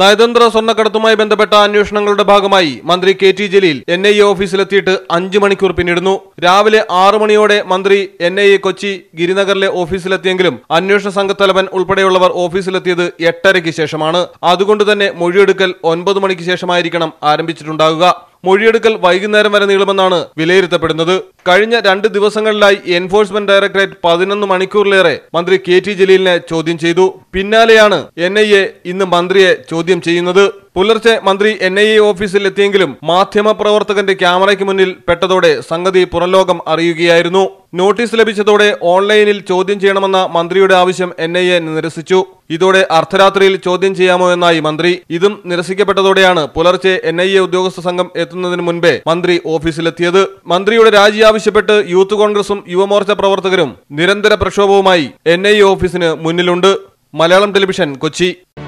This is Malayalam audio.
നയതന്ത്ര സ്വർണ്ണക്കടത്തുമായി ബന്ധപ്പെട്ട അന്വേഷണങ്ങളുടെ ഭാഗമായി മന്ത്രി K T Jaleel N I A ഓഫീസിലെത്തിയിട്ട് അഞ്ചു മണിക്കൂർ പിന്നിടുന്നു രാവിലെ ആറു മണിയോടെ മന്ത്രി എൻ ഐ എ കൊച്ചി ഗിരിനഗറിലെ ഓഫീസിലെത്തിയെങ്കിലും അന്വേഷണ സംഘത്തലവൻ ഉൾപ്പെടെയുള്ളവർ ഓഫീസിലെത്തിയത് എട്ടരയ്ക്ക് ശേഷമാണ് അതുകൊണ്ട് തന്നെ മൊഴിയെടുക്കൽ ഒൻപത് മണിക്ക് ശേഷമായിരിക്കണം ആരംഭിച്ചിട്ടുണ്ടാകുക മൊഴിയെടുക്കൽ വൈകുന്നേരം വരെ നീളുമെന്നാണ് വിലയിരുത്തപ്പെടുന്നത് കഴിഞ്ഞ രണ്ട് ദിവസങ്ങളിലായി എൻഫോഴ്സ്മെന്റ് ഡയറക്ടറേറ്റ് പതിനൊന്ന് മണിക്കൂറിലേറെ മന്ത്രി കെ ടി ജലീലിനെ ചോദ്യം ചെയ്തു പിന്നാലെയാണ് എൻ ഐ എ ഇന്ന് മന്ത്രിയെ ചോദ്യം ചെയ്യുന്നത് പുലർച്ചെ മന്ത്രി എൻ ഐ എ ഓഫീസിൽ എത്തിയെങ്കിലും മാധ്യമപ്രവർത്തകന്റെ ക്യാമറയ്ക്ക് മുന്നിൽ പെട്ടതോടെ സംഗതി പുറംലോകം അറിയുകയായിരുന്നു നോട്ടീസ് ലഭിച്ചതോടെ ഓൺലൈനിൽ ചോദ്യം ചെയ്യണമെന്ന മന്ത്രിയുടെ ആവശ്യം എൻ ഐ എ നിരസിച്ചു ഇതോടെ അർദ്ധരാത്രിയിൽ ചോദ്യം ചെയ്യാമോ എന്നായി മന്ത്രി ഇതും നിരസിക്കപ്പെട്ടതോടെയാണ് പുലർച്ചെ എൻ ഐ എ ഉദ്യോഗസ്ഥ സംഘം എത്തുന്നതിന് മുൻപേ മന്ത്രി ഓഫീസിലെത്തിയത് മന്ത്രിയുടെ രാജി ആവശ്യപ്പെട്ട് യൂത്ത് കോൺഗ്രസും യുവമോർച്ച പ്രവർത്തകരും നിരന്തര പ്രക്ഷോഭവുമായി എൻ ഐ എ ഓഫീസിന് മുന്നിലുണ്ട് മലയാളം ടെലിവിഷൻ കൊച്ചി